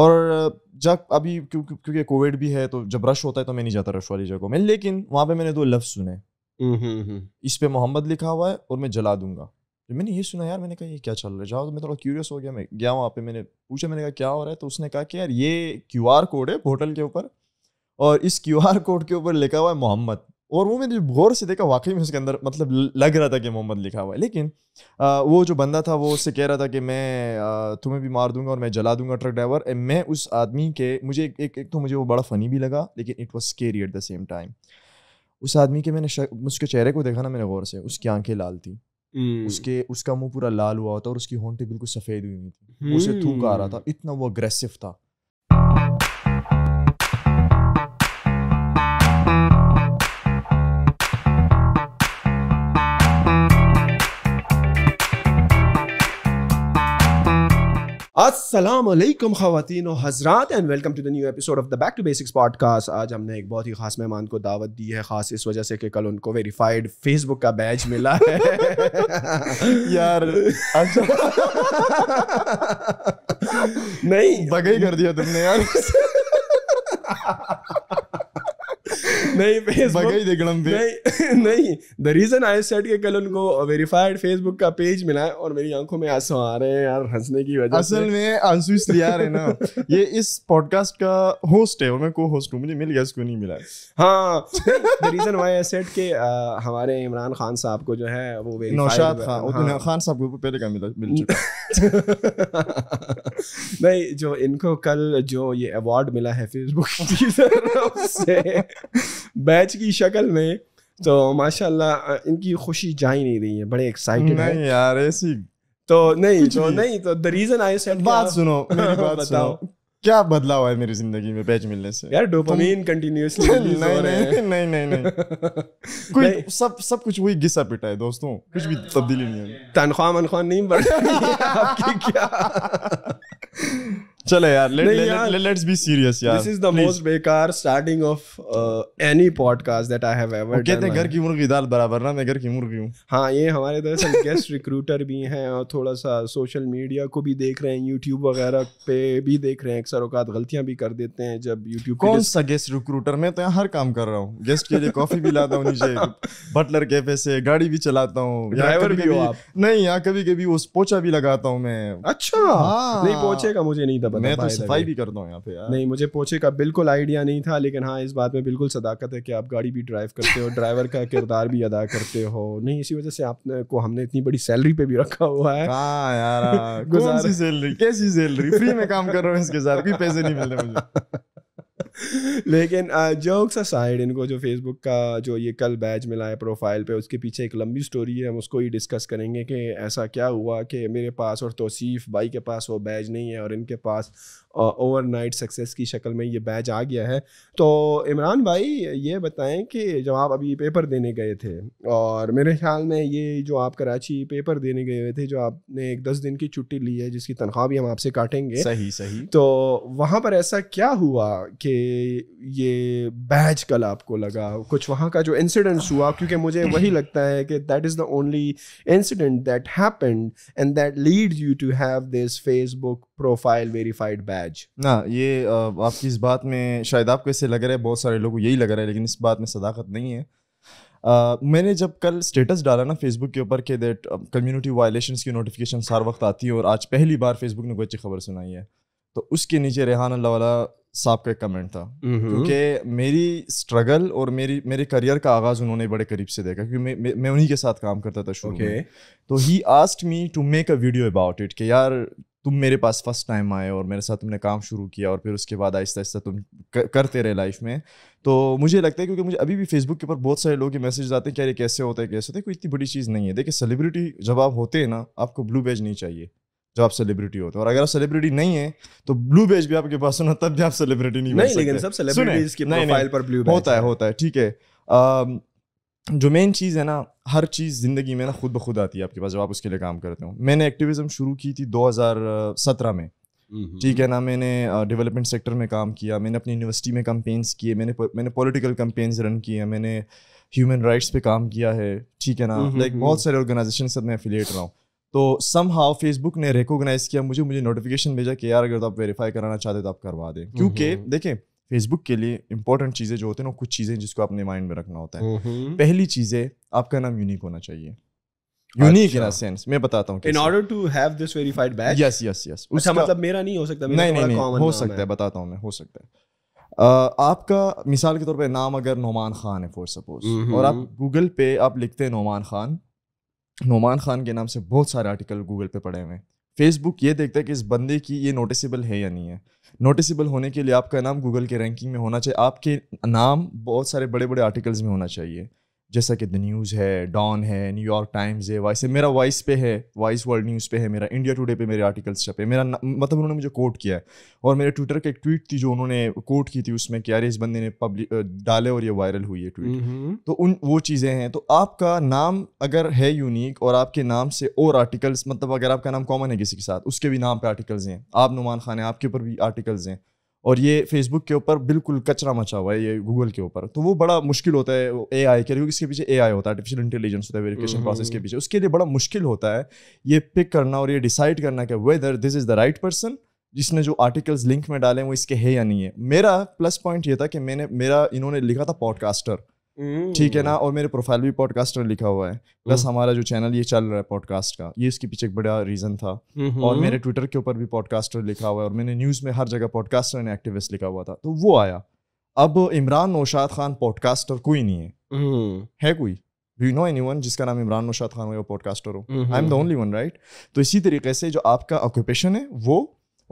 और जब अभी क्योंकि कोविड भी है तो जब रश होता है तो मैं नहीं जाता रश वाली जगहों में लेकिन वहाँ पे मैंने दो लफ्ज़ सुने हम्म, हम्म, हम्म। इस पे मोहम्मद लिखा हुआ है और मैं जला दूंगा तो मैंने ये सुना यार मैंने कहा ये क्या चल रहा है जाओ तो मैं थोड़ा क्यूरियस हो गया मैं गया वहाँ पे मैंने पूछा मैंने कहा क्या हो रहा है तो उसने कहा कि यार ये क्यू कोड है होटल के ऊपर और इस क्यू कोड के ऊपर लिखा हुआ है मोहम्मद और वो मैंने गौर से देखा वाकई में उसके अंदर मतलब लग रहा था कि मोहम्मद लिखा हुआ है लेकिन आ, वो जो बंदा था वो उससे कह रहा था कि मैं आ, तुम्हें भी मार दूंगा और मैं जला दूंगा ट्रक ड्राइवर मैं उस आदमी के मुझे एक एक, एक तो मुझे वो बड़ा फ़नी भी लगा लेकिन it was scary at the same time उस आदमी के मैंने उसके चेहरे को देखा ना मैंने गौर से उसकी आंखें लाल थी हम्म। उसके उसका मुंह पूरा लाल हुआ था और उसकी होंटे बिल्कुल सफेद हुई हुई थी हम्म। उसे थूक आ रहा था इतना वो अग्रेसिव था असलम खातिन हजरात and welcome to the new episode of the back to basics podcast आज हमने एक बहुत ही खास मेहमान को दावत दी है खास इस वजह से कि कल उनको वेरीफाइड फेसबुक का बैच मिला है यार अच्छा। नहीं बगे कर दिया तुमने यार नहीं फेसबुक ही दिगड़म पे नहीं नहीं द रीजन आई सेट के कल उनको वेरीफाइड फेसबुक का पेज मिला है और मेरी आंखों में आंसू आ रहे हैं यार हंसने की वजह असल में आंसू इसलिए आ रहे हैं ना ये इस पॉडकास्ट का होस्ट है और मैं को होस्ट हूँ मुझे मिल गया इसको नहीं मिला हाँ the reason why I said के हमारे इमरान खान साहब को जो है वो नौशाद खान हाँ। खान साहब को पहले का मिला मिल चुका नहीं जो इनको कल जो ये अवार्ड मिला है फेसबुक से बैच की शक्ल में तो माशाल्लाह इनकी खुशी जा ही नहीं रही है बड़े एक्साइटेड नहीं यार ऐसी तो नहीं तो नहीं तो द रीजन आई सेड बात सुनो मेरी बात बताओ क्या बदलाव है मेरी जिंदगी में बैच मिलने से यार डोपामाइन कंटीन्यूअसली नहीं, नहीं, नहीं नहीं नहीं नहीं, नहीं, नहीं। कोई सब सब कुछ वही घिसा पिटा है दोस्तों कुछ भी तब्दीली नहीं है तनख्वाह मनख्वाह नहीं बढ़ रही आपकी क्या चलो यार लेट्स बी सीरियस यार दिस इज द मोस्ट बेकार starting of any podcast that I have ever done कहते घर की मुर्गी दाल बराबर ना मैं घर की मुर्गी हूं हां ये हमारे दरअसल गेस्ट रिक्रूटर भी हैं और थोड़ा सा सोशल मीडिया को भी देख रहे हैं यूट्यूब वगैरह पे भी देख रहे हैं अक्सर औकात गलतियां भी कर देते हैं जब यूट्यूब कौन सा गेस्ट रिक्रूटर मैं तो यहां हर काम कर रहा हूं गेस्ट के लिए कॉफी भी लाता हूं नीचे बटलर कैफे से गाड़ी भी चलाता हूं ड्राइवर भी हूं आप नहीं यहां कभी कभी वो पोछा भी लगाता हूं मैं अच्छा हाँ। नहीं पोछेगा मुझे नहीं मैं तो सफाई भी करता हूँ यहाँ पे यार नहीं मुझे पोछे का बिल्कुल आइडिया नहीं था लेकिन हाँ इस बात में बिल्कुल सदाकत है कि आप गाड़ी भी ड्राइव करते हो ड्राइवर का किरदार भी अदा करते हो नहीं इसी वजह से आपने को हमने इतनी बड़ी सैलरी पे भी रखा हुआ है यार कैसी सैलरी कैसी सैलरी फ्री में काम कर रहा हूँ इसके साथ कोई पैसे नहीं मिल रहे मुझे लेकिन जोक्स असाइड इनको जो फेसबुक का जो ये कल बैच मिला है प्रोफाइल पे उसके पीछे एक लंबी स्टोरी है हम उसको ही डिस्कस करेंगे कि ऐसा क्या हुआ कि मेरे पास और तोसीफ़ भाई के पास वो बैच नहीं है और इनके पास ओवरनाइट सक्सेस की शक्ल में ये बैच आ गया है तो इमरान भाई ये बताएं कि जब आप अभी पेपर देने गए थे और मेरे ख्याल में ये जो आप कराची पेपर देने गए हुए थे जो आपने एक दस दिन की छुट्टी ली है जिसकी तनख्वाह भी हम आपसे काटेंगे सही सही तो वहाँ पर ऐसा क्या हुआ कि ये बैच कल आपको लगा कुछ वहाँ का जो इंसिडेंट्स हुआ क्योंकि मुझे वही लगता है कि that is the only incident that happened and that lead you to have this Facebook profile verified batch badge ना ये आपकी इस बात में शायद आपको ऐसे लग रहा है बहुत सारे लोगों को यही लग रहा है लेकिन इस बात में सदाकत नहीं है Uh, मैंने जब कल स्टेटस डाला ना फेसबुक के ऊपर के दैट कम्युनिटी वायलेशन की नोटिफिकेशन हर वक्त आती है और आज पहली बार फेसबुक ने कोई अच्छी खबर सुनाई है तो उसके नीचे रेहान अल्लाह वाला साहब का एक कमेंट था क्योंकि मेरी स्ट्रगल और मेरी मेरे करियर का आगाज उन्होंने बड़े करीब से देखा क्योंकि मैं मैं उन्हीं के साथ काम करता था शुरू okay. में तो ही asked me to make a video about it कि यार तुम मेरे पास फर्स्ट टाइम आए और मेरे साथ तुमने काम शुरू किया और फिर उसके बाद आहिस्ता आहिस्ता तुम करते रहे लाइफ में तो मुझे लगता है क्योंकि मुझे अभी भी फेसबुक के ऊपर बहुत सारे लोग मैसेज आते हैं कि अरे कैसे होता है कैसे होता है कोई इतनी बड़ी चीज़ नहीं है देखिए सेलिब्रिटी जब आप होते हैं ना आपको ब्लू बेज नहीं चाहिए जब आप सेलिब्रिटी होते हैं और अगर आप सेलिब्रिटी नहीं है तो ब्लू बेज भी आपके पास होना तब भी आप सेलिब्रिटी नहीं, नहीं लेकिन सब सेलिब्रिटीज प्रोफाइल पर ब्लू होता है होता है ठीक है जो मेन चीज़ है ना हर चीज़ ज़िंदगी में ना खुद ब खुद आती है आपके पास जब आप उसके लिए काम करते हो मैंने एक्टिविज़म शुरू की थी 2017 में ठीक है ना मैंने डेवलपमेंट सेक्टर में काम किया मैंने अपनी यूनिवर्सिटी में कम्पेन्स किए मैंने मैंने पॉलिटिकल कम्पेन्स रन किए हैं मैंने ह्यूमन राइट्स पे काम किया है ठीक है ना लाइक बहुत सारे ऑर्गेनाइजेशन से मैं एफिलिएट रहा हूँ तो सम हाउ फेसबुक ने रिकोगनाइज किया मुझे मुझे नोटिफिकेशन भेजा कि यार अगर तो आप वेरीफाई कराना चाहते तो आप करवा दें क्योंकि देखें फेसबुक के लिए इंपॉर्टेंट चीज़ें जो होती हैं ना कुछ चीज़ें जिसको आपने माइंड में रखना होता है पहली चीज़ है आपका नाम यूनिक होना चाहिए यूनिक इन सेंस मैं बताता in order to have this verified batch yes yes yes उसका मतलब मेरा नहीं हो सकता नहीं नहीं, नहीं हो सकता है बताता मैं हो सकता है uh, आपका मिसाल के तौर पे नाम अगर नोमान खान है फॉर सपोज और आप गूगल पे आप लिखते हैं नोमान खान नोमान खान के नाम से बहुत सारे आर्टिकल गूगल पे पड़े हुए हैं फेसबुक ये देखता है कि इस बंदे की ये नोटिसबल है या नहीं है नोटिसबल होने के लिए आपका नाम गूगल के रैंकिंग में होना चाहिए आपके नाम बहुत सारे बड़े बड़े आर्टिकल्स में होना चाहिए जैसा कि द न्यूज़ है डॉन है न्यूयॉर्क टाइम्स है वाइस है मेरा वाइस पे है वाइस वर्ल्ड न्यूज़ पे है मेरा इंडिया टुडे पे मेरे आर्टिकल्स छपे मेरा मतलब उन्होंने मुझे कोट किया है और मेरे ट्विटर का एक ट्वीट थी जो उन्होंने कोट की थी उसमें कि अरे इस बंदे ने पब्लिक डाले और ये वायरल हुई है ट्वीट तो उन वो चीज़ें हैं तो आपका नाम अगर है यूनिक और आपके नाम से और आर्टिकल्स मतलब अगर आपका नाम कॉमन है किसी के साथ उसके भी नाम पर आर्टिकल्स हैं आप नुमान खान हैं आपके ऊपर भी आर्टिकल्स हैं और ये फेसबुक के ऊपर बिल्कुल कचरा मचा हुआ है ये गूगल के ऊपर तो वो बड़ा मुश्किल होता है ए आई के क्योंकि इसके पीछे ए आई होता है आर्टिफिशियल इंटेलिजेंस होता है वेरिफिकेशन प्रोसेस हम्म, के हम्म। पीछे उसके लिए बड़ा मुश्किल होता है ये पिक करना और ये डिसाइड करना कि whether this is the right person जिसने जो आर्टिकल्स लिंक में डाले वो इसके है या नहीं है मेरा प्लस पॉइंट ये था कि मैंने मेरा इन्होंने लिखा था पॉडकास्टर ठीक है ना हम्म। और मेरे प्रोफाइल भी पॉडकास्ट में लिखा हुआ है प्लस हम्म। हमारा जो चैनल ये चल रहा है पॉडकास्ट का ये इसके पीछे एक बड़ा रीजन था हम्म, और मेरे ट्विटर के ऊपर भी पॉडकास्टर लिखा हुआ है और मैंने न्यूज में हर जगह पॉडकास्टर ने एक्टिविस्ट लिखा हुआ था तो वो आया अब इमरान नौशाद खान पॉडकास्टर कोई नहीं है है कोई डू नो एनी वन जिसका नाम इमरान नौशाद खान हो या पॉडकास्टर हो I am the only one right तो इसी तरीके से जो आपका ऑक्यूपेशन है वो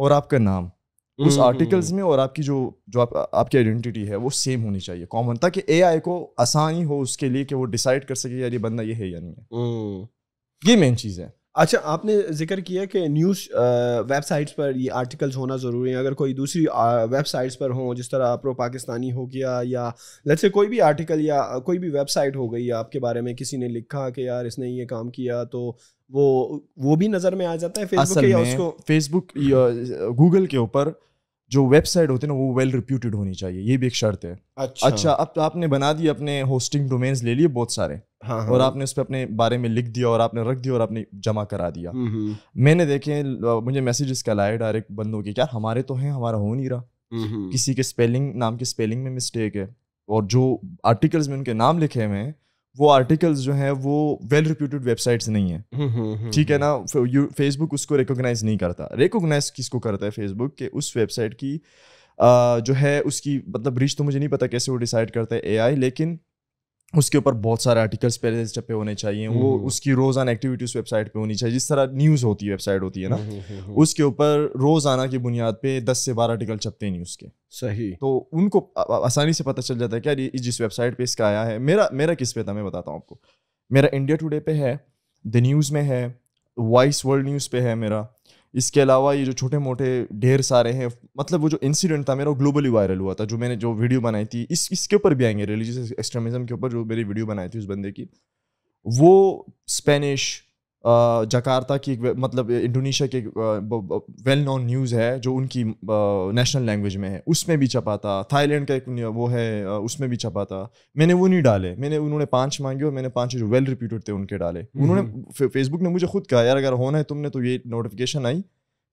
और आपका नाम उस आर्टिकल्स हम्म, हम्म। में और आपकी जो जो आप, आपकी आइडेंटिटी है वो सेम होनी चाहिए कॉमन ताकि एआई को आसानी हो उसके लिए कि वो डिसाइड कर सके यार ये बंदा ये है या नहीं है हम्म। ये मेन चीज़ है अच्छा आपने जिक्र किया कि न्यूज़ वेबसाइट्स पर ये आर्टिकल्स होना ज़रूरी है अगर कोई दूसरी वेबसाइट्स पर हो जिस तरह प्रो पाकिस्तानी हो गया या लेट्स से कोई भी आर्टिकल या कोई भी वेबसाइट हो गई आपके बारे में किसी ने लिखा कि यार इसने ये काम किया तो वो वो भी नजर में आ जाता है फेसबुक या उसको फेसबुक गूगल के ऊपर जो वेबसाइट होती है ना वो वेल रिप्यूटेड होनी चाहिए ये भी एक शर्त है अच्छा अच्छा अब तो आपने बना दिए अपने होस्टिंग डोमेन्स ले लिए बहुत सारे हाँ, हाँ. और आपने उस पर अपने बारे में लिख दिया और आपने रख दिया और आपने जमा करा दिया हम्म, हम्म। मैंने देखे मुझे मैसेजेस का लाया डायरेक्ट बंदों के क्या हमारे तो हैं हमारा हो नहीं रहा हम्म, किसी के स्पेलिंग नाम के स्पेलिंग में मिस्टेक है और जो आर्टिकल्स में उनके नाम लिखे हुए हैं वो आर्टिकल्स जो हैं वो वेल रिप्यूटेड वेबसाइट्स नहीं है हम्म, हम्म, हम्म, ठीक है ना फेसबुक उसको रिकोगनाइज नहीं करता रिकोगनाइज किसको करता है फेसबुक के उस वेबसाइट की आ, जो है उसकी मतलब रीच तो मुझे नहीं पता कैसे वो डिसाइड करता है एआई लेकिन उसके ऊपर बहुत सारे आर्टिकल्स पहले पे होने चाहिए वो हम्म। उसकी रोजाना एक्टिविटीज वेबसाइट पे होनी चाहिए जिस तरह न्यूज होती है वेबसाइट होती है ना हम्म, हम्म, उसके ऊपर रोजाना की बुनियाद पे दस से बारह आर्टिकल छपते हैं न्यूज के सही तो उनको आसानी से पता चल जाता है क्या जिस वेबसाइट पे इसका आया है मेरा मेरा किस पे था मैं बताता हूँ आपको मेरा इंडिया टुडे पे है द न्यूज में है वॉइस वर्ल्ड न्यूज पे है मेरा इसके अलावा ये जो छोटे मोटे ढेर सारे हैं मतलब वो जो इंसिडेंट था मेरा वो ग्लोबली वायरल हुआ था जो मैंने जो वीडियो बनाई थी इस इसके ऊपर भी आएंगे रिलीजियस एक्सट्रीमिज्म के ऊपर जो मेरी वीडियो बनाई थी उस बंदे की वो स्पेनिश जकार्ता की मतलब इंडोनेशिया की वेल नोन न्यूज़ है जो उनकी नेशनल लैंग्वेज में है उसमें भी छपा था थाईलैंड का एक वो है उसमें भी छपा था मैंने वो नहीं डाले मैंने उन्होंने पांच मांगे और मैंने पांच जो वेल रिप्यूटेड थे उनके डाले उन्होंने फेसबुक ने मुझे खुद कहा यार अगर होना है तुमने तो ये नोटिफिकेशन आई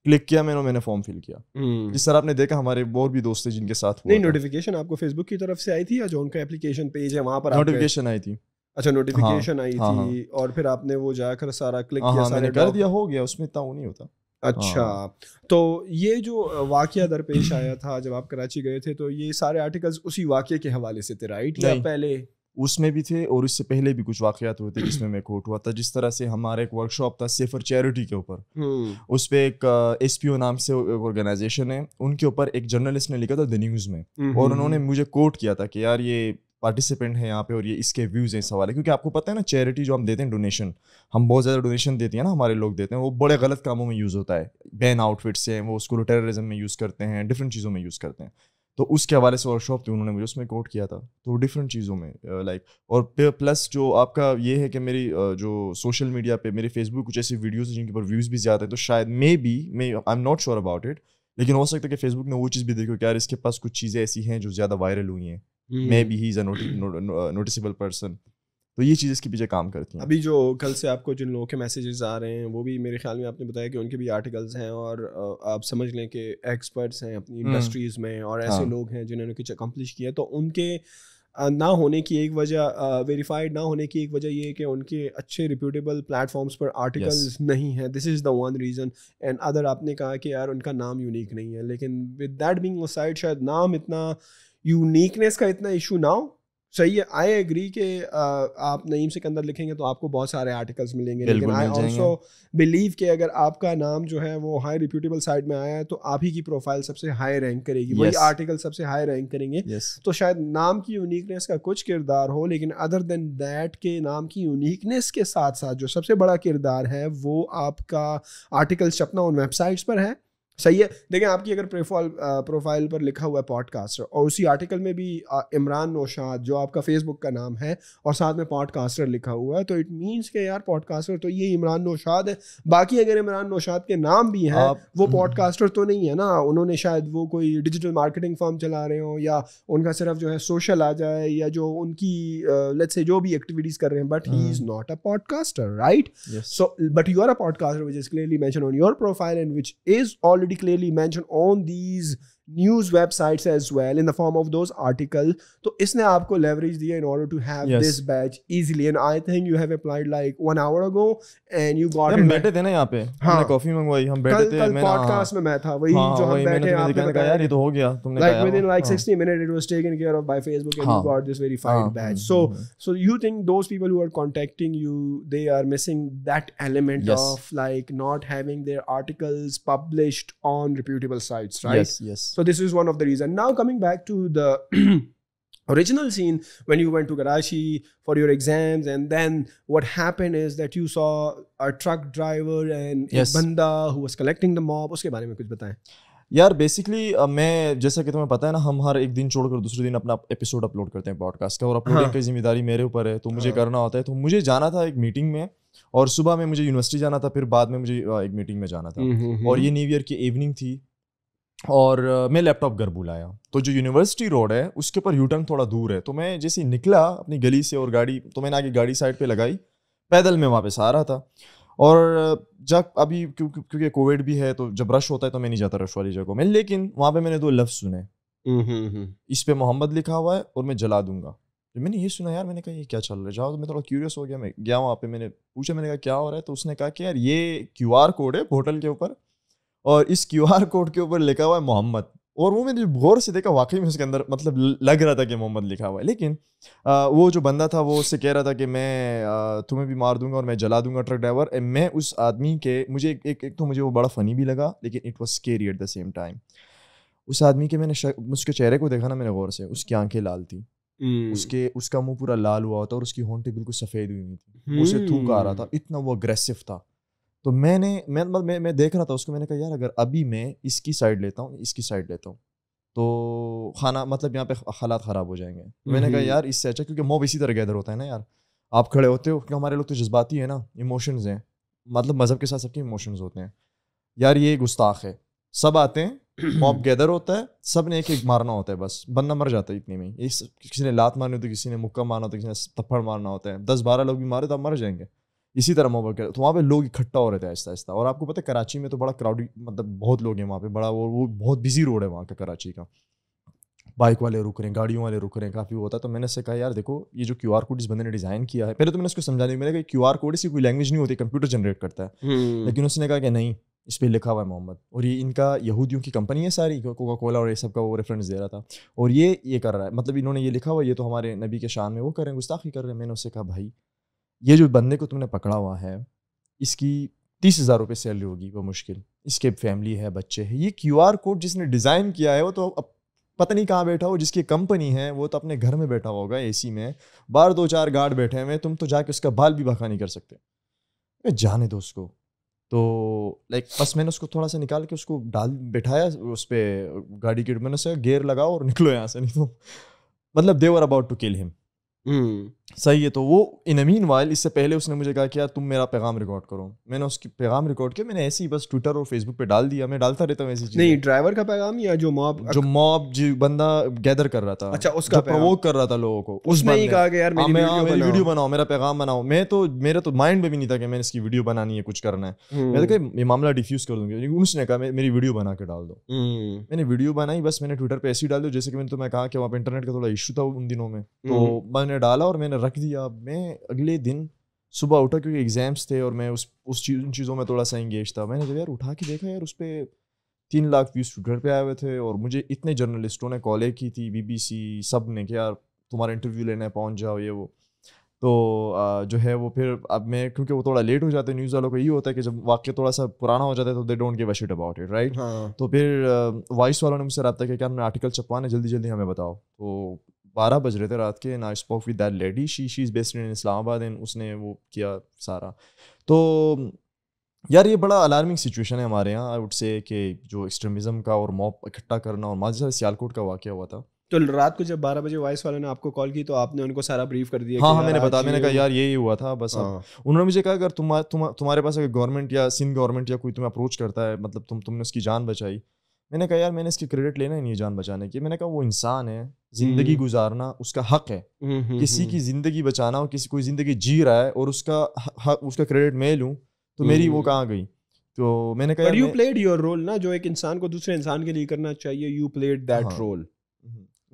क्लिक किया मैंने मैंने फॉर्म फिल किया जिस हम्म। तरह आपने देखा हमारे और भी दोस्त थे जिनके साथ नहीं नोटिफिकेशन आपको फेसबुक की तरफ से आई थी या जो उनका एप्लीकेशन पेज है वहाँ पर नोटिफिकेशन आई थी अच्छा नोटिफिकेशन हाँ, आई हाँ, थी हाँ, और फिर आपने वो जाकर सारा क्लिक हाँ, किया हाँ, सारे कर दिया हो गया उसमें इतना वो नहीं होता अच्छा हाँ। तो ये जो वाक्य दरपेश आया था जब आप कराची गए थे तो ये सारे आर्टिकल्स उसी वाक्य के हवाले से थे राइट या पहले उसमें भी थे और उससे पहले भी कुछ वाकयात हुए थे जिसमें मैं कोट हुआ था जिस तरह से हमारा एक वर्कशॉप था सेफर चैरिटी के ऊपर हम्म। उस पर एक एस पी ओ नाम से ऑर्गेनाइजेशन है उनके ऊपर एक जर्नलिस्ट ने लिखा था द न्यूज़ में हम्म, और हम्म, उन्होंने मुझे कोट किया था कि यार ये पार्टिसिपेंट हैं यहाँ पे और ये इसके व्यूज़ हैं सवाल है क्योंकि आपको पता है ना चैरिटी जो हम देते हैं डोनेशन हम बहुत ज़्यादा डोनेशन देते हैं ना हमारे लोग देते हैं वो बड़े गलत कामों में यूज़ होता है बैन आउटफिट्स हैं वो उसको टेररिज्म में यूज़ करते हैं डिफरेंट चीज़ों में यूज़ करते हैं तो उसके हवाले से वर्कशॉप थी उन्होंने मुझे उसमें कोट किया था तो डिफरेंट चीज़ों में लाइक और प्लस जो आपका ये है कि मेरी जो सोशल मीडिया पे मेरे फेसबुक कुछ ऐसी वीडियोस हैं जिनके ऊपर व्यूज़ भी ज़्यादा है तो शायद maybe may I am not sure about it लेकिन हो सकता है कि फेसबुक ने वो चीज़ भी देखी कि यार इसके पास कुछ चीज़ें ऐसी हैं जो ज़्यादा वायरल हुई हैं maybe he noticeable noticeable person तो ये चीज़ इसके पीछे काम करती हैं अभी जो कल से आपको जिन लोगों के मैसेजेस आ रहे हैं वो भी मेरे ख्याल में आपने बताया कि उनके भी आर्टिकल्स हैं और uh, आप समझ लें कि एक्सपर्ट्स हैं अपनी इंडस्ट्रीज़ hmm. में और ऐसे हाँ। लोग हैं जिन्होंने कुछ अकम्पलिश किया तो उनके uh, ना होने की एक वजह वेरीफाइड uh, ना होने की एक वजह ये है कि उनके अच्छे रिप्यूटेबल प्लेटफॉर्म्स पर आर्टिकल्स yes. नहीं हैं this is the one reason and other आपने कहा कि यार उनका नाम यूनिक नहीं है लेकिन विद डैट बींग साइड शायद नाम इतना यूनिकनेस का इतना इशू ना हो सही है आई एग्री कि आप नईम सिकंदर लिखेंगे तो आपको बहुत सारे आर्टिकल्स मिलेंगे लेकिन आई ऑल्सो बिलीव कि अगर आपका नाम जो है वो हाई रिप्यूटेबल साइड में आया है तो आप ही की प्रोफाइल सबसे हाई रैंक करेगी yes. वही आर्टिकल सबसे हाई रैंक करेंगे yes. तो शायद नाम की यूनिकनेस का कुछ किरदार हो लेकिन अदर देन दैट के नाम की यूनिकनेस के साथ साथ जो सबसे बड़ा किरदार है वो आपका आर्टिकल छपना उन वेबसाइट्स पर है सही है देखें आपकी अगर प्रोफाइल प्रोफाइल पर लिखा हुआ है पॉडकास्टर और उसी आर्टिकल में भी इमरान नौशाद जो आपका फेसबुक का नाम है और साथ में पॉडकास्टर लिखा हुआ है तो इट मीन्स के यार पॉडकास्टर तो ये इमरान नौशाद है बाकी अगर इमरान नौशाद के नाम भी हैं वो पॉडकास्टर तो नहीं है ना उन्होंने शायद वो कोई डिजिटल मार्केटिंग फॉर्म चला रहे हों या उनका सिर्फ जो है सोशल आ जाए या जो उनकी लेट्स से जो भी एक्टिविटीज़ कर रहे हैं but he is not a podcaster right so but you are a podcaster which is clearly mention on your profile and which is already clearly mentioned on these news websites as well in the form of those articles. So इसने आपको leverage दिया in order to have yes. this badge easily. And I think you have applied like one hour ago and you got हम बैठे थे ना यहाँ पे हमने कॉफी मंगवाई हम बैठे थे कल पॉडकास्ट में मैं था वही जो हम बैठे आपने like within like 60 minutes it was taken care of by Facebook and you got this very fine badge. So so you think those people who are contacting you they are missing that element of like not having their articles published on reputable sites, right? Yes, yes. So this is one of the reason. Now coming back to the original scene when you went to garashi for your exams, and then what happened is that you saw a truck driver and yes. banda who was collecting the mob. uske bare mein kuch bataye यार basically uh, मैं जैसा कि तुम्हें पता है ना हम हर एक दिन छोड़कर दूसरे दिन अपना एपिसोड अपलोड करते हैं पॉडकास्ट का और अपलोडिंग हाँ. की जिम्मेदारी मेरे ऊपर है तो मुझे हाँ. करना होता है तो मुझे जाना था एक मीटिंग में और सुबह में मुझे यूनिवर्सिटी जाना था फिर बाद में मुझे एक मीटिंग में जाना था और ये न्यू ईयर की इवनिंग थी और मैं लैपटॉप घर बुलाया तो जो यूनिवर्सिटी रोड है उसके ऊपर यूटर्न थोड़ा दूर है तो मैं जैसे निकला अपनी गली से और गाड़ी तो मैंने आगे गाड़ी साइड पे लगाई पैदल मैं वापस आ रहा था और जब अभी क्योंकि क्योंकि कोविड भी है तो जब रश होता है तो मैं नहीं जाता रश वाली जगह में लेकिन वहाँ पे मैंने दो लफ्ज़ सुने हम्म, हम्म, हम्म। इस पर मोहम्मद लिखा हुआ है और मैं जला दूंगा तो मैंने ये सुना यार मैंने कहा ये क्या चल रहा है जाओ तो मैं थोड़ा क्यूरियस हो गया मैं गया वहाँ पे मैंने पूछा मैंने कहा क्या हो रहा है तो उसने कहा कि यार ये क्यू कोड है होटल के ऊपर और इस क्यू आर कोड के ऊपर लिखा हुआ है मोहम्मद और वो मैंने गौर से देखा वाकई में उसके अंदर मतलब लग रहा था कि मोहम्मद लिखा हुआ है लेकिन आ, वो जो बंदा था वो उससे कह रहा था कि मैं आ, तुम्हें भी मार दूंगा और मैं जला दूंगा ट्रक ड्राइवर मैं उस आदमी के मुझे एक एक, एक तो मुझे वो बड़ा फ़नी भी लगा लेकिन it was scary at the same time उस आदमी के मैंने उसके चेहरे को देखा ना मैंने गौर से उसकी आंखें लाल थी हम्म। उसके उसका मुंह पूरा लाल हुआ था और उसकी होंटे बिल्कुल सफेद हुई हुई थी mm. हम्म। उसे थूक आ रहा था इतना वो अग्रेसिव था तो मैंने मैं मतलब मैं मैं देख रहा था उसको मैंने कहा यार अगर अभी मैं इसकी साइड लेता हूँ इसकी साइड लेता हूँ तो खाना मतलब यहाँ पे हालात ख़राब हो जाएंगे तो मैंने कहा हम्म। यार इससे अच्छा क्योंकि मोब इसी तरह गैदर होता है ना यार आप खड़े होते हो क्योंकि हमारे लोग तो जज्बाती है ना इमोशंस हैं मतलब मज़हब के साथ सबके इमोशंस होते हैं यार ये गुस्ताख है सब आते हैं मॉब गैदर होता है सब ने एक एक मारना होता है बस बंदा मर जाता है इतने में किसी ने लात मारनी होती है किसी ने मुक्का मारना होता है किसी ने थप्पड़ मारना होता है दस बारह लोग भी मारे तो आप मर जाएंगे इसी तरह मोबाइल कर तो वहाँ पे लोग इकट्ठा हो रहे थे आहिस्ता ऐसा और आपको पता है कराची में तो बड़ा क्राउड मतलब बहुत लोग हैं वहाँ पे बड़ा वो वो बहुत बिजी रोड है वहाँ का कराची का बाइक वाले रुक रहे हैं गाड़ियों वाले रुक रहे हैं काफ़ी होता है तो मैंने से कहा यार देखो ये जो क्यू आर कोड इस बंदे ने डिज़ाइन किया है पहले तो मैंने उसको समझा नहीं मैंने कहा क्यू आर कोड इसकी कोई लैंग्वेज नहीं होती कंप्यूटर जनरेट करता है हम्म। लेकिन उसने कहा कि नहीं इस पर लिखा हुआ है मोहम्मद और ये इनका यहूदियों की कंपनी है सारी कोका कोला और ये सब का वो रेफरेंस दे रहा था और ये ये कर रहा है मतलब इन्होंने ये लिखा हुआ ये तो हमारे नबी के शान में वो कर रहे हैं गुस्ताखी कर रहे हैं मैंने उससे कहा भाई ये जो बंदे को तुमने पकड़ा हुआ है इसकी तीस हज़ार रुपये सैलरी होगी वो मुश्किल इसके फैमिली है बच्चे हैं ये क्यू आर कोड जिसने डिज़ाइन किया है वो तो अब पता नहीं कहाँ बैठा हो जिसकी कंपनी है वो तो अपने घर में बैठा होगा एसी में बाहर दो चार गार्ड बैठे हुए तुम तो जाके उसका बाल भी बखा नहीं कर सकते जाने दो उसको तो लाइक बस मैंने उसको थोड़ा सा निकाल के उसको डाल बैठाया उस पर गाड़ी की मैंने उसे गेयर लगाओ और निकलो यहाँ से नहीं तो मतलब they were about to kill him hmm. सही है तो वो इन अमीन वाइल इससे पहले उसने मुझे कहा कि यार तुम मेरा पैगाम रिकॉर्ड करो मैंने उसकी पैगाम रिकॉर्ड किया मैंने ऐसे ही बस ट्विटर और फेसबुक पे डाल दिया मैं डालता रहता हूँ ऐसी नहीं ड्राइवर का पैगाम या जो मॉब जो मॉब जो बंदा गैदर कर रहा था अच्छा उसका प्रवोक कर रहा था लोगों को उसने ही कहा यार हाँ, मेरी वीडियो हाँ, बनाओ मेरा पैगाम बनाओ मैं तो मेरा तो माइंड में भी नहीं था कि मैंने इसकी वीडियो बनानी है कुछ करना है हम्म। मैं तो ये मामला डिफ्यूज कर दूंगी उसने कहा मेरी वीडियो बना के डाल दो हम्म। मैंने वीडियो बनाई बस मैंने ट्विटर पर ऐसी डाल दो जैसे कि मैंने मैं कहा कि वहाँ पर इंटरनेट का थोड़ा इशू था उन दिनों में तो मैंने डाला और मैंने रख दिया मैं अगले दिन सुबह उठा क्योंकि एग्ज़ाम्स थे और मैं उस उस चीज़ उन चीज़ों में थोड़ा सा इंगेज था मैंने जब यार उठा के देखा यार उस पर तीन लाख व्यूज़ ट्विटर पर आए हुए थे और मुझे इतने जर्नलिस्टों ने कॉल की थी सी सब ने कि यार तुम्हारा इंटरव्यू लेने पहुंच जाओ ये वो तो जो है वो फिर अब मैं क्योंकि वो थोड़ा लेट हो जाते हैं न्यूज़ वालों को ये होता है कि जब वाक्य थोड़ा सा पुराना हो जाता है तो they don't give at about it right तो फिर वॉइस वालों ने मुझसे रहा था कि हमने आर्टिकल छपवाने जल्दी जल्दी हमें बताओ तो बारह बज रहे थे रात के and I spoke with that lady she she is based in Islamabad and उसने वो किया सारा तो यार ये बड़ा अलार्मिंग सिचुएशन है हमारे यहाँ आई वुड से कि जो एक्सट्रीमिज्म का और मॉब इकट्ठा करना और माजी साहब सियालकोट का वाक्य हुआ था तो रात को जब बारह बजे वॉइस वाले ने आपको कॉल की तो आपने उनको सारा ब्रीफ कर दिया हाँ हाँ मैंने बता मैंने कहा यार यही हुआ था बस हाँ। उन्होंने मुझे कहा अगर तुम्हारे तुम, तुम्हारे पास अगर गवर्नमेंट या सिंध गवर्नमेंट या कोई तुम्हें अप्रोच करता है मतलब तुम तुमने उसकी जान बचाई मैंने कहा यार मैंने इसकी क्रेडिट लेना ही नहीं जान बचाने की मैंने कहा वो इंसान है जिंदगी हम्म। गुजारना उसका हक है हम्म, हम्म, किसी की जिंदगी बचाना और किसी कोई जिंदगी जी रहा है और उसका हक उसका क्रेडिट मैं लूँ तो मेरी वो कहाँ गई तो मैंने कहा यू प्लेड योर रोल ना जो एक इंसान को दूसरे इंसान के लिए करना चाहिए यू प्लेड दैट रोल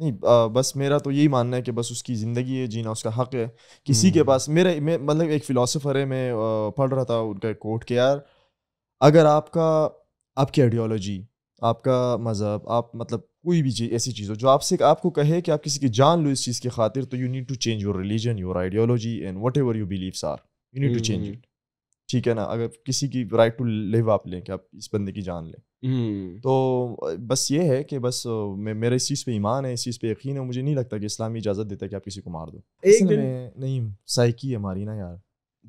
नहीं आ, बस मेरा तो यही मानना है कि बस उसकी ज़िंदगी है जीना उसका हक है किसी के पास मेरे मैं मतलब एक फ़िलासफ़र है मैं आ, पढ़ रहा था उनका एक कोट के यार अगर आपका आपकी आइडियोलॉजी आपका मज़हब आप मतलब कोई भी चीज़ ऐसी चीज़ हो जो आपसे आपको कहे कि आप किसी की जान लो इस चीज़ की खातिर तो you need to change your religion your ideology and whatever you believes are you need to change it ठीक है ना अगर किसी की राइट टू लिव आप लें कि आप इस बंदे की जान लें हम्म। तो बस ये है कि बस मेरा इस चीज़ पे ईमान है इस चीज़ पे यकीन है मुझे नहीं लगता कि इस्लामी इजाज़त देता है कि आप किसी को मार दो एक दिन नहीं साइकी हमारी ना यार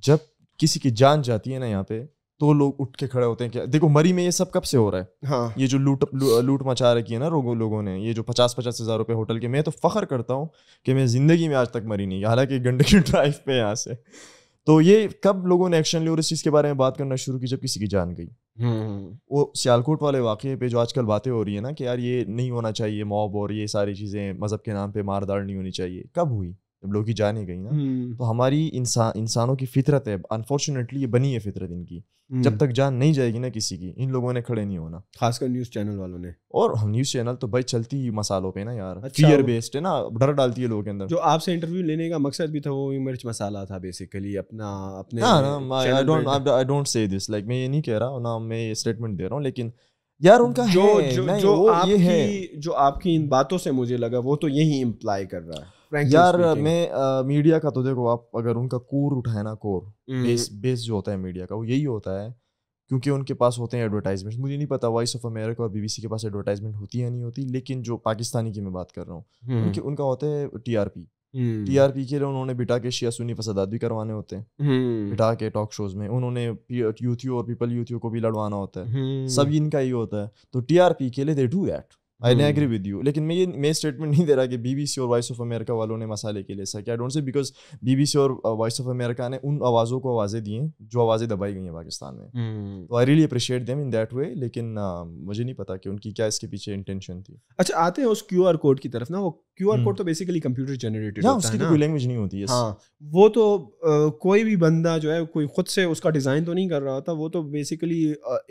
जब किसी की जान जाती है ना यहाँ पे तो लोग उठ के खड़े होते हैं क्या देखो मरी में ये सब कब से हो रहा है हाँ ये जो लूट लू, लूट मचा रखी है ना लोगों लोगों ने ये जो पचास पचास हजार रुपए होटल के मैं तो फखर करता हूँ कि मैं जिंदगी में आज तक मरी नहीं हालांकि घंटे की ड्राइव पे यहाँ से तो ये कब लोगों ने एक्शन लिया और इस चीज़ के बारे में बात करना शुरू की जब किसी की जान गई हम्म। वो सियालकोट वाले वाक़े पे जो आजकल बातें हो रही है ना कि यार ये नहीं होना चाहिए मॉब और ये सारी चीज़ें मज़हब के नाम पे मारदार नहीं होनी चाहिए कब हुई जब लोग की जान ही गई ना हम्म। तो हमारी इंसान इंसानों की फितरत है अनफॉर्चुनेटली ये बनी है फितरत इनकी जब हम्म। तक जान नहीं जाएगी ना किसी की इन लोगों ने खड़े नहीं होना खासकर न्यूज चैनल वालों ने और न्यूज चैनल तो भाई चलती ही मसालों पे ना यार अच्छा, फियर बेस्ड है ना डर डालती है लोगों के अंदर जो आपसे इंटरव्यू लेने का मकसद भी था वो मिर्च मसाला था बेसिकली अपना अपने I don't I don't say this like मैं ये नहीं कह रहा ना मैं ये स्टेटमेंट दे रहा हूँ लेकिन यार उनका जो है, जो, जो आपकी जो आपकी इन बातों से मुझे लगा वो तो यही इम्प्लाई कर रहा है यार मैं मीडिया का तो देखो आप अगर उनका कोर उठाए ना कोर बेस हम्म। बेस जो होता है मीडिया का वो यही होता है क्योंकि उनके पास होते हैं एडवर्टाइजमेंट मुझे नहीं पता वॉइस ऑफ अमेरिका और बीबीसी के पास एडवर्टाइजमेंट होती है नहीं होती लेकिन जो पाकिस्तानी की मैं बात कर रहा हूँ हम्म। उनके उनका होता है टीआरपी टीआरपी हम्म। के लिए उन्होंने बिटा के शिया सुनी फसादात भी करवाने होते हैं बिटा के टॉक शोज में उन्होंने यूथियो और पीपल यूथियो को भी लड़वाना होता है सब इनका ही होता है तो टीआरपी के लिए they do that I agree with you लेकिन मैं ये मैं स्टेटमेंट नहीं दे रहा कि बीबीसी और वॉइस ऑफ अमेरिका वालों ने मसाले के लिए ऐसा किया डोंट से बिकॉज बीबीसी और वॉइस ऑफ अमेरिका ने उन आवाज़ों को आवाज़ें दी हैं जो आवाज़ें दबाई गई हैं पाकिस्तान में hmm. तो I really appreciate them in that way लेकिन uh, मुझे नहीं पता कि उनकी क्या इसके पीछे इंटेंशन थी अच्छा आते हैं उस क्यू कोड की तरफ ना वो क्यू आर कोड हम्म। तो बेसिकली कंप्यूटर जनरेटेड होता है तो ना कोई लैंग्वेज नहीं होती है हाँ वो तो आ, कोई भी बंदा जो है कोई खुद से उसका डिज़ाइन तो नहीं कर रहा होता वो तो बेसिकली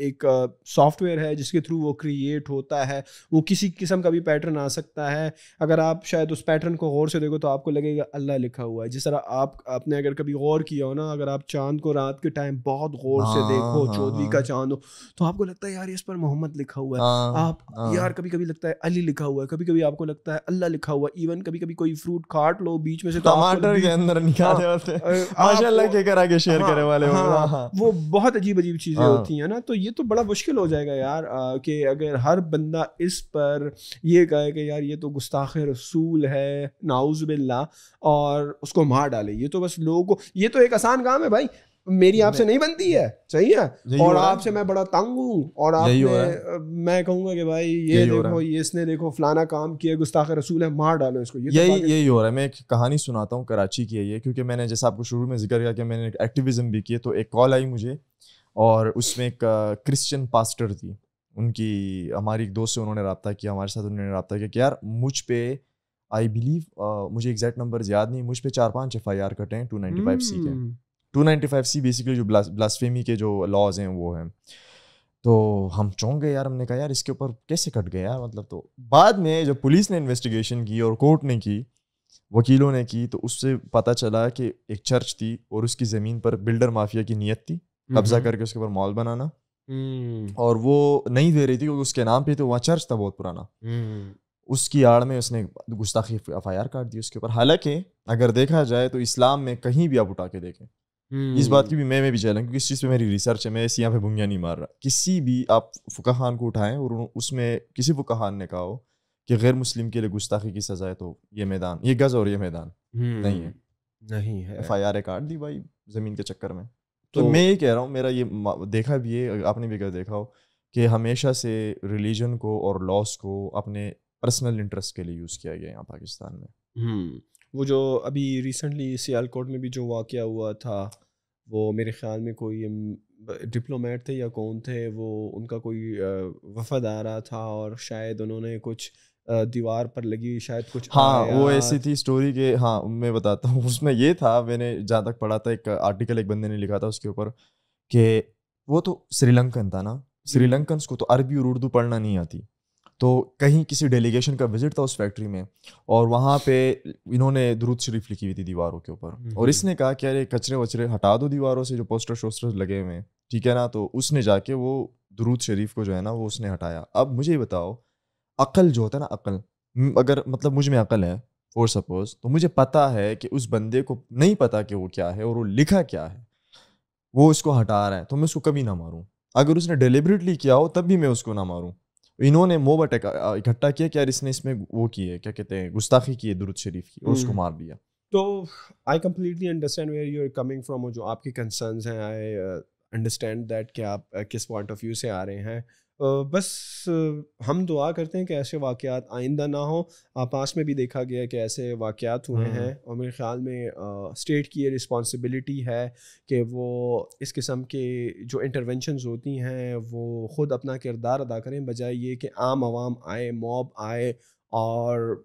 एक सॉफ्टवेयर है जिसके थ्रू वो क्रिएट होता है वो किसी किस्म का भी पैटर्न आ सकता है अगर आप शायद उस पैटर्न को गौर से देखो तो आपको लगेगा अल्लाह लिखा हुआ है जिस तरह आप आपने अगर कभी गौर किया हो ना अगर आप चांद को रात के टाइम बहुत गौर से हाँ, देखो हाँ, चौधरी हाँ। का चांद हो तो आपको लगता है यार इस पर मोहम्मद लिखा हुआ है आप यार कभी कभी लगता है अली लिखा हुआ है कभी कभी आपको लगता है अल्लाह लिखा रखा हुआ इवन कभी कभी कोई फ्रूट काट लो बीच में से तो टमाटर के अंदर निकाले हाँ, होते शेयर हाँ, करने वाले हाँ, वो बहुत अजीब अजीब चीज़ें होती है ना तो ये तो बड़ा मुश्किल हो जाएगा यार कि अगर हर बंदा इस पर ये कहे कि यार ये तो गुस्ताख रसूल है नाउज बिल्ला और उसको मार डाले ये तो बस लोगों को ये तो एक आसान काम है भाई मेरी आपसे नहीं बनती है सही है और आपसे मैं बड़ा तंग हूँ और आप मैं कहूंगा कि भाई ये देखो ये इसने देखो फलाना काम किया गुस्ताख रसूल है मार डालो इसको ये तो यही यही हो रहा है मैं एक कहानी सुनाता हूँ कराची की है ये क्योंकि मैंने जैसे आपको शुरू में जिक्र किया कि मैंने एक्टिविज्म भी किया तो एक कॉल आई मुझे और उसमें एक क्रिश्चियन पास्टर थी उनकी हमारी एक दोस्त से उन्होंने रबता किया हमारे साथ उन्होंने रबता किया कि यार मुझ पे आई बिलीव मुझे एग्जैक्ट नंबर याद नहीं मुझ पे चार पांच एफ आई आर कटे टू नाइनटी फाइव सी के two ninety five C basically जो ब्लास्फेमी के जो लॉज हैं वो हैं तो हम चौंक गए यार हमने कहा यार इसके ऊपर कैसे कट गया यार मतलब तो बाद में जब पुलिस ने इन्वेस्टिगेशन की और कोर्ट ने की वकीलों ने की तो उससे पता चला कि एक चर्च थी और उसकी ज़मीन पर बिल्डर माफिया की नीयत थी कब्जा हम्म। करके उसके ऊपर मॉल बनाना हम्म। और वो नहीं दे रही थी क्योंकि उसके नाम पे तो वहाँ चर्च था बहुत पुराना हम्म। उसकी आड़ में उसने गुस्ताखी एफ आई आर काट दी उसके ऊपर हालांकि अगर देखा जाए तो इस्लाम में कहीं भी आप उठा के देखें इस बात hmm. की भी मैं मैं भी चाहूँ क्योंकि इस चीज़ पे मेरी रिसर्च है मैं इस यहाँ पे भुंगिया नहीं मार रहा किसी भी आप फुकाहान को उठाएं और उसमें किसी फुकाहान ने कहा हो कि गैर मुस्लिम के लिए गुस्ताखी की सजा है तो ये मैदान ये गज और ये मैदान hmm. नहीं है नहीं है एफ आई आर काट दी भाई ज़मीन के चक्कर में तो, तो मैं ये कह रहा हूँ मेरा ये देखा भी ये आपने भी देखा हो कि हमेशा से रिलीजन को और लॉस को अपने पर्सनल इंटरेस्ट के लिए यूज़ किया गया यहाँ पाकिस्तान में hmm. वो जो अभी रिसेंटली सियालकोट में भी जो वाक़ हुआ था वो मेरे ख्याल में कोई डिप्लोमेट थे या कौन थे वो उनका कोई वफद आ रहा था और शायद उन्होंने कुछ दीवार पर लगी शायद कुछ हाँ वो ऐसी थी स्टोरी के हाँ मैं बताता हूँ उसमें ये था मैंने जहाँ तक पढ़ा था एक आर्टिकल एक बंदे ने लिखा था उसके ऊपर कि वो तो श्रीलंकन था ना श्रीलंकन को तो अरबी और उर्दू पढ़ना नहीं आती तो कहीं किसी डेलीगेशन का विजिट था उस फैक्ट्री में और वहाँ पे इन्होंने दुरुद शरीफ लिखी हुई थी दीवारों के ऊपर हम्म, और हम्म। इसने कहा कि अरे कचरे वचरे हटा दो दीवारों से जो पोस्टर शोस्टर लगे हुए हैं ठीक है ना तो उसने जाके वो दुरुद शरीफ को जो है ना वो उसने हटाया अब मुझे ही बताओ अकल जो होता है ना अकल अगर मतलब मुझ में अकल है फॉर सपोज तो मुझे पता है कि उस बंदे को नहीं पता कि वो क्या है और वो लिखा क्या है वो उसको हटा रहा है तो मैं उसको कभी ना मारूँ अगर उसने डिलिबरेटली किया हो तब भी मैं उसको ना मारूँ इन्होंने मोब अटैक इकट्ठा किया कि यार इसने इसमें वो किए क्या कहते हैं गुस्ताखी की दुरुद शरीफ की उसको हम्म। मार दिया तो I completely understand where you are coming from जो आपके कंसर्नस हैं आई अंडरस्टैंड दैट कि आप किस पॉइंट ऑफ व्यू से आ रहे हैं बस हम दुआ करते हैं कि ऐसे वाक़ आइंदा ना हो आपस में भी देखा गया कि ऐसे वाक़ात हुए हैं और मेरे ख़्याल में स्टेट की ये रिस्पॉन्सिबिलिटी है कि वो इस किस्म के जो इंटरवेंशन होती हैं वो ख़ुद अपना किरदार अदा करें बजाय ये कि आम आवाम आए मॉब आए और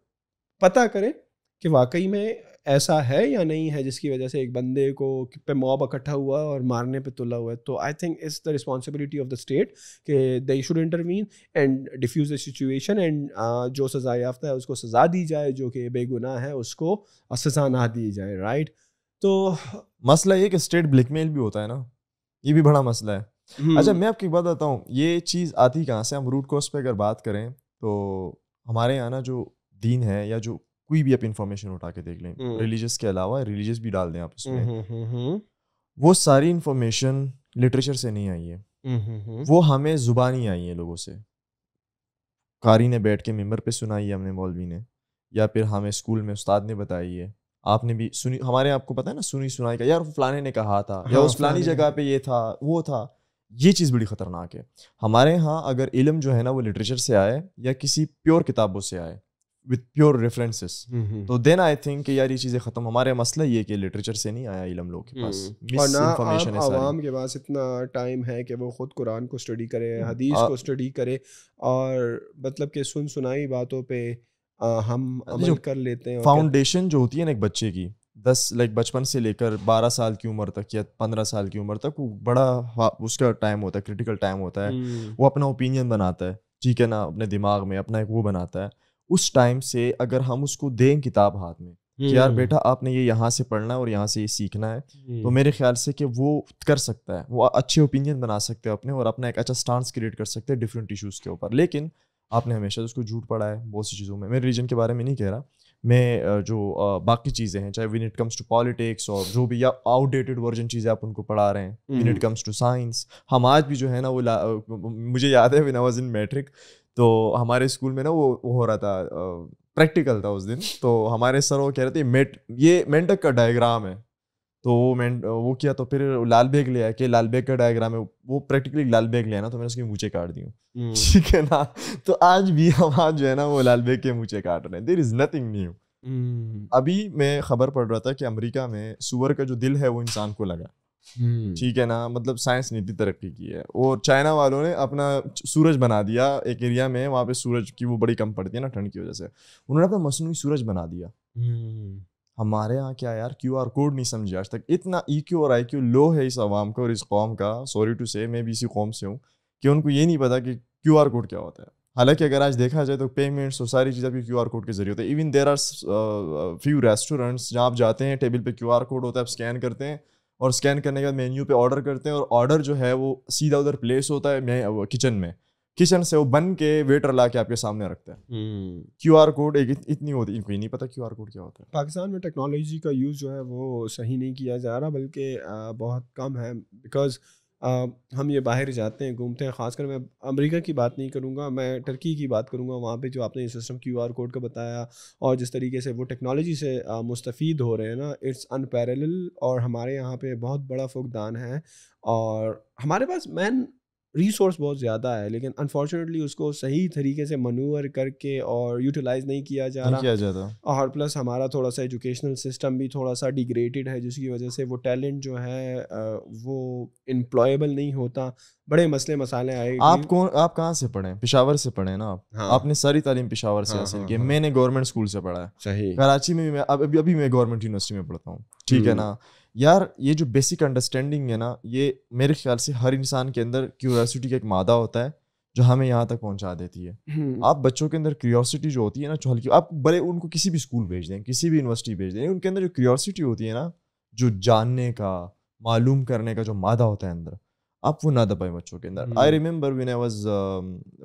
पता करें कि वाकई में ऐसा है या नहीं है जिसकी वजह से एक बंदे को पे मॉब इकट्ठा हुआ और मारने पे तुला हुआ है तो I think is the responsibility of the state कि they should intervene and diffuse the situation and जो सज़ा याफ्ता है उसको सज़ा दी जाए जो कि बेगुनाह है उसको सज़ा ना दी जाए राइट तो मसला ये कि स्टेट ब्लैकमेल भी होता है ना ये भी बड़ा मसला है हम्म। अच्छा मैं आपकी बात बताता हूँ ये चीज़ आती कहाँ से हम रूट कॉज पे अगर बात करें तो हमारे यहाँ ना जो दीन है या जो कोई भी आप इंफॉर्मेशन उठा के देख लें रिलीजियस हम्म। के अलावा रिलीजियस भी डाल दें आप उसमें हम्म, हम्म, वो सारी इंफॉर्मेशन लिटरेचर से नहीं आई है वो हमें जुबानी आई है लोगों से कारी ने बैठ के मेम्बर पे सुनाई है हमने मौलवी ने या फिर हमें स्कूल में उस्ताद ने बताई है आपने भी सुनी हमारे आपको पता है ना सुनी सुनाई का यार फलाने ने कहा था हाँ, या उस फलानी जगह पे ये था वो था ये चीज़ बड़ी ख़तरनाक है हमारे यहाँ अगर इलम जो है ना वो लिटरेचर से आए या किसी प्योर किताबों से आए विथ प्योर रेफरेंसेस तो देन आई थिंक यार ये चीज़ें ख़त्म हमारे मसला ये कि लिटरेचर से नहीं आया इलम लोग के पास mm-hmm. और ना आप आवाम के पास इतना टाइम है कि वो ख़ुद कुरान को स्टडी करें mm-hmm. हदीस को स्टडी करें और मतलब के सुन सुनाई बातों पे हम अमल कर लेते हैं फाउंडेशन जो होती है ना एक बच्चे की दस लाइक बचपन से लेकर बारह साल की उम्र तक या पंद्रह साल की उम्र तक वो बड़ा उसका टाइम होता है क्रिटिकल टाइम होता है mm. वो अपना ओपिनियन बनाता है ठीक है ना अपने दिमाग में अपना एक वो बनाता है उस टाइम से अगर हम उसको दें किताब हाथ में कि यार हम्म। बेटा आपने ये यहाँ से पढ़ना है और यहाँ से ये सीखना है तो मेरे ख्याल से कि वो कर सकता है वो अच्छे ओपिनियन बना सकते हो अपने और अपना एक अच्छा स्टांस क्रिएट कर सकते हैं डिफरेंट इशूज़ के ऊपर लेकिन आपने हमेशा उसको झूठ पढ़ा है बहुत सी चीज़ों में मेरे रिलीजन के बारे में नहीं कह रहा में जो बाकी चीज़ें हैं चाहे when it comes to politics और जो भी या आउटडेटेड वर्जन चीज़ें आप उनको पढ़ा रहे हैं when it comes to science हम आज भी जो है ना वो मुझे याद है when I was in matric तो हमारे स्कूल में ना वो, वो हो रहा था प्रैक्टिकल था उस दिन तो हमारे सर वो कह रहे थे मेट ये मेंटक का डायग्राम है तो वो मैं वो किया तो फिर लाल बैग ले आया कि लाल बैग का डायग्राम है वो प्रैक्टिकली लाल बैग ले आना तो मैंने उसके मूचे काट दी हम्म। ठीक है ना तो आज भी हम आज जो है ना वो लाल बैग के मूचे काट रहे हैं देर इज़ नथिंग न्यू अभी मैं खबर पढ़ रहा था कि अमेरिका में सुअर का जो दिल है वो इंसान को लगा हम्म। ठीक है ना मतलब साइंस ने इतनी तरक्की की है और चाइना वालों ने अपना सूरज बना दिया एक एरिया में वहाँ पे सूरज की वो बड़ी कम पड़ती है ना ठंड की वजह से उन्होंने अपना मसनू सूरज बना दिया हम्म। हमारे यहाँ क्या यार क्यू आर कोड नहीं समझे आज तक इतना ई e क्यू और आई क्यू लो है इस आवाम का और इस कौम का सॉरी टू से मैं भी इसी कौम से हूँ कि उनको ये नहीं पता कि क्यू आर कोड क्या होता है हालांकि अगर आज देखा जाए तो पेमेंट्स और सारी चीज़ें आपकी क्यू आर कोड के जरिए होते हैं even there are few restaurants जहाँ आप जाते हैं टेबल पर क्यू आर कोड होता है आप स्कैन करते हैं और स्कैन करने के बाद मेन्यू पे ऑर्डर करते हैं और ऑर्डर जो है वो सीधा उधर प्लेस होता है किचन में किचन से वो बन के वेटर ला के आपके सामने रखते हैं हम्म। क्यू आर कोड एक इत, इतनी होती इनको ही नहीं पता क्यू आर कोड क्या होता है पाकिस्तान में टेक्नोलॉजी का यूज़ जो है वो सही नहीं किया जा रहा बल्कि बहुत कम है बिकॉज हम ये बाहर जाते हैं घूमते हैं खासकर मैं अमेरिका की बात नहीं करूँगा मैं टर्की की बात करूँगा वहाँ पे जो आपने सिस्टम क्यू आर कोड का बताया और जिस तरीके से वो टेक्नोलॉजी से मुस्तफ़ हो रहे हैं ना इट्स अनपैरल और हमारे यहाँ पे बहुत बड़ा फुकदान है और हमारे पास मैन रिसोर्स बहुत ज़्यादा है लेकिन अनफॉर्चुनेटली उसको सही तरीके से मनूवर करके और यूटिलाइज नहीं किया जा रहा किया जाता और प्लस हमारा थोड़ा सा एजुकेशनल सिस्टम भी थोड़ा सा डिग्रेटेड है जिसकी वजह से वो टैलेंट जो है वो एम्प्लॉयबल नहीं होता बड़े मसले मसाले आए आप कौन आप कहाँ से पढ़े पिशावर से पढ़े ना आप हाँ। आपने सारी तालीम पिशावर से हाँ, हासिल हाँ, की हाँ। मैंने गवर्नमेंट स्कूल से पढ़ा है सही कराची में भी मैं अभी अभी मैं गवर्नमेंट यूनिवर्सिटी में पढ़ता हूँ ठीक है हम्म। ना यार ये जो बेसिक अंडरस्टैंडिंग है ना ये मेरे ख्याल से हर इंसान के अंदर क्यूरसिटी का एक मादा होता है जो हमें यहाँ तक पहुँचा देती है हम्म। आप बच्चों के अंदर क्यूरियोसिटी जो होती है ना जो हल्की आप बड़े उनको किसी भी स्कूल भेज दें किसी भी यूनिवर्सिटी भेज दें उनके अंदर जो क्यूरियोसिटी होती है ना जो जानने का मालूम करने का जो मादा होता है अंदर आप वो ना दबाएं बच्चों के अंदर I remember when I was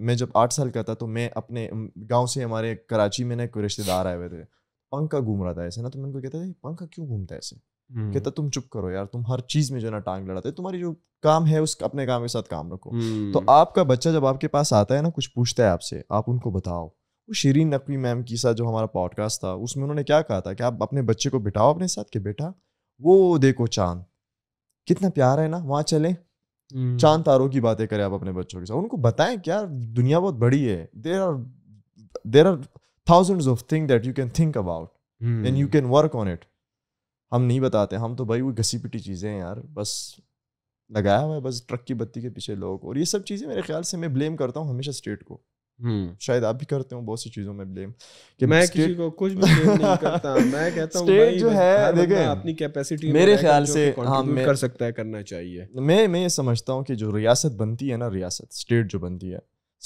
मैं जब आठ साल का था तो मैं अपने गाँव से हमारे कराची में ना एक रिश्तेदार आए हुए थे पंखा घूम रहा था ऐसे ना तो मैं उनको कहता था पंखा क्यों घूमता है ऐसे Hmm. कहता हम्म। तो तुम चुप करो यार तुम हर चीज में जो ना टांग लड़ाते तुम्हारी जो काम है उस अपने काम के साथ काम रखो hmm. तो हम्म। आपका बच्चा जब आपके पास आता है ना कुछ पूछता है आपसे आप उनको बताओ वो शरीन नकवी मैम के साथ जो हमारा पॉडकास्ट था उसमें उन्होंने क्या कहा था कि आप अपने बच्चे को बिठाओ अपने साथ के बेटा वो देखो चांद कितना प्यार है ना वहाँ चले hmm. हम्म। चांद तारों की बातें करें आप अपने बच्चों के साथ उनको बताएं कि यार दुनिया बहुत बड़ी है there are there are thousand of thing that you can think about and you can work on it हम नहीं बताते हम तो भाई वो घसी पिटी चीज़ें हैं यार बस लगाया हुआ है बस ट्रक की बत्ती के पीछे लोग और ये सब चीज़ें मेरे ख्याल से मैं ब्लेम करता हूँ हमेशा स्टेट को हम्म। शायद आप भी करते हो बहुत सी चीजों में ब्लेम कि मैं किसी को कुछ भी नहीं करता मैं कहता हूं भाई जो है देखें अपनी कैपेसिटी मेरे ख्याल से हाँ कर सकता है करना चाहिए मैं मैं ये समझता हूँ कि जो रियासत बनती है ना रियासत स्टेट जो बनती है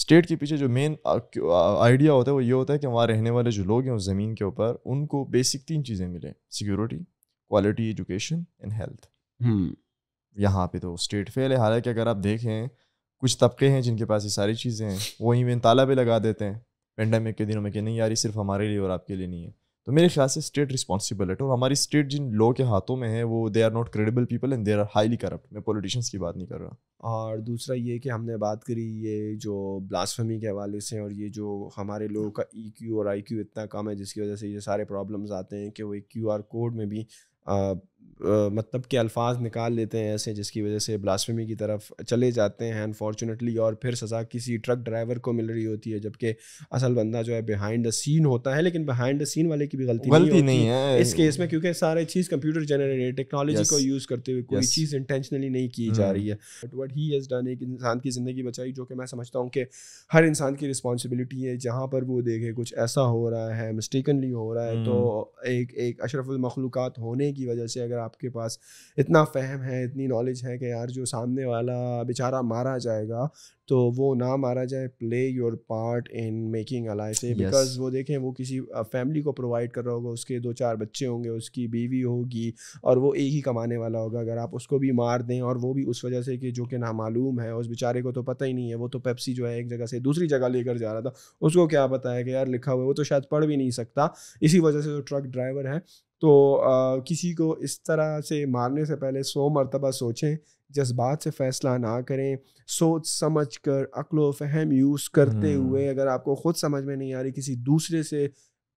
स्टेट के पीछे जो मेन आइडिया होता है वो ये होता है कि वहाँ रहने वाले जो लोग हैं उस ज़मीन के ऊपर उनको बेसिक तीन चीज़ें मिले security quality education and health यहाँ पे तो स्टेट फेल है हालांकि अगर आप देखें कुछ तबके हैं जिनके पास ये सारी चीज़ें हैं वो इवन ताला भी लगा देते हैं पेंडेमिक के दिनों में कि नहीं यार सिर्फ हमारे लिए और आपके लिए नहीं है तो मेरे ख्याल से स्टेट रिस्पॉन्सिबल है और तो हमारी स्टेट जिन लोगों के हाथों में है वो they are not credible people and there are highly corrupt मैं पॉलिटिशियंस की बात नहीं कर रहा और दूसरा ये कि हमने बात करी ये जो ब्लास्फमी के हवाले से और ये जो हमारे लोगों का ई e और आई इतना कम है जिसकी वजह से ये सारे प्रॉब्लम्स आते हैं कि वो एक क्यू कोड में भी uh, मतलब के अल्फाज निकाल लेते हैं ऐसे जिसकी वजह से ब्लास्फेमी की तरफ चले जाते हैं अनफॉर्चुनेटली और फिर सज़ा किसी ट्रक ड्राइवर को मिल रही होती है जबकि असल बंदा जो है बिहाइंड द सीन होता है लेकिन बिहाइंड द सीन वाले की भी गलती गलती नहीं, नहीं है इस केस में क्योंकि सारे चीज़ कंप्यूटर जनरेटेड टेक्नोलॉजी को यूज़ करते हुए कोई चीज़ इंटेंशनली नहीं की जा hmm. रही है but what he has done एक इंसान की ज़िंदगी बचाई जो कि मैं समझता हूँ कि हर इंसान की रिस्पॉन्सिबिलिटी है जहाँ पर वो देखे कुछ ऐसा हो रहा है मिस्टेकनली हो रहा है hmm. तो एक एक अशरफुल होने की वजह से अगर आप आपके पास इतना फ़हम है इतनी नॉलेज है कि यार जो सामने वाला बेचारा मारा जाएगा तो वो ना मारा जाए play your part in making ally से बिकॉज वो देखें वो किसी फैमिली को प्रोवाइड कर रहा होगा उसके दो चार बच्चे होंगे उसकी बीवी होगी और वो एक ही कमाने वाला होगा अगर आप उसको भी मार दें और वो भी उस वजह से कि जो कि नामालूम है उस बेचारे को तो पता ही नहीं है वो तो पेप्सी जो है एक जगह से दूसरी जगह लेकर जा रहा था उसको क्या पता है कि यार लिखा हुआ वो तो शायद पढ़ भी नहीं सकता इसी वजह से जो ट्रक ड्राइवर है तो आ, किसी को इस तरह से मारने से पहले सौ मरतबा सोचें जज्बात से फ़ैसला ना करें सोच समझ कर अक्ल फहम यूज़ करते हुए हम्म। अगर आपको ख़ुद समझ में नहीं आ रही किसी दूसरे से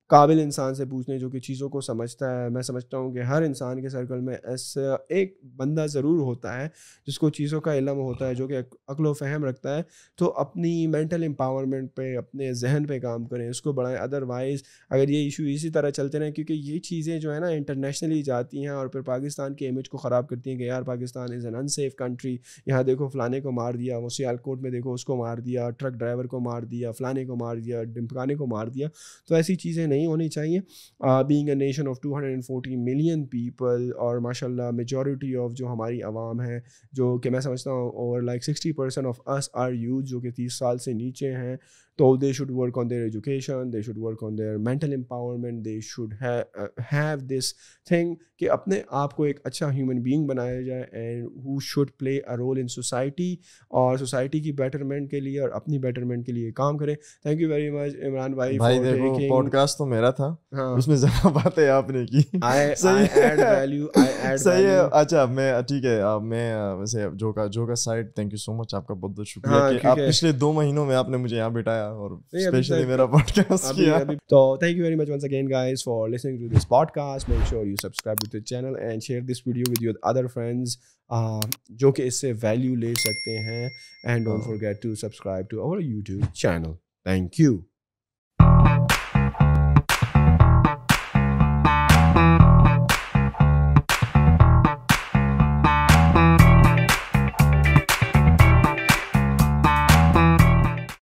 काबिल इंसान से पूछने जो कि चीज़ों को समझता है मैं समझता हूँ कि हर इंसान के सर्कल में ऐसा एक बंदा ज़रूर होता है जिसको चीज़ों का इलम होता है जो कि अकलो फहम रखता है तो अपनी मेंटल एम्पावरमेंट पे अपने जहन पे काम करें उसको बढ़ाएं अदरवाइज़ अगर ये इशू इसी तरह चलते रहें क्योंकि ये चीज़ें जो है ना इंटरनेशनली जाती हैं और फिर पाकिस्तान के इमेज को ख़राब करती हैं कि यार Pakistan is an unsafe country यहाँ देखो फ़लाने को मार दिया वो सियालकोट में देखो उसको मार दिया ट्रक ड्राइवर को मार दिया फ़लाने को मार दिया डिमकाने को मार दिया तो ऐसी चीज़ें नहीं होनी चाहिए being a nation of 240 million people और माशाल्लाह मेजॉरिटी ऑफ जो हमारी आवाम है जो कि मैं समझता हूँ और like sixty percent of us are youth जो कि तीस साल से नीचे हैं तो they should work on their education they should work on their mental empowerment they should have this thing कि अपने आप को एक अच्छा ह्यूमन बीइंग बनाया जाए and who should play a role in society और सोसाइटी की बेटरमेंट के लिए और अपनी बेटरमेंट के लिए काम करें thank you very much Imran भाई भाई देखो पॉडकास्ट तो मेरा था हाँ। उसमें ज्यादा बातें आपने की आई सही ऐड वैल्यू आई ऐड सही है अच्छा मैं ठीक है आप मैं वैसे जो का जो का side thank you so much आपका बहुत बहुत शुक्रिया हाँ, कि आप पिछले दो महीनों में आपने मुझे यहाँ बिठाया और स्पेशली मेरा पॉडकास्ट किया तो thank you very much once again guys for listening to this podcast make sure you subscribe to the channel and share this video with your other friends जो कि इससे वैल्यू ले सकते हैं and don't forget to subscribe to our YouTube channel thank you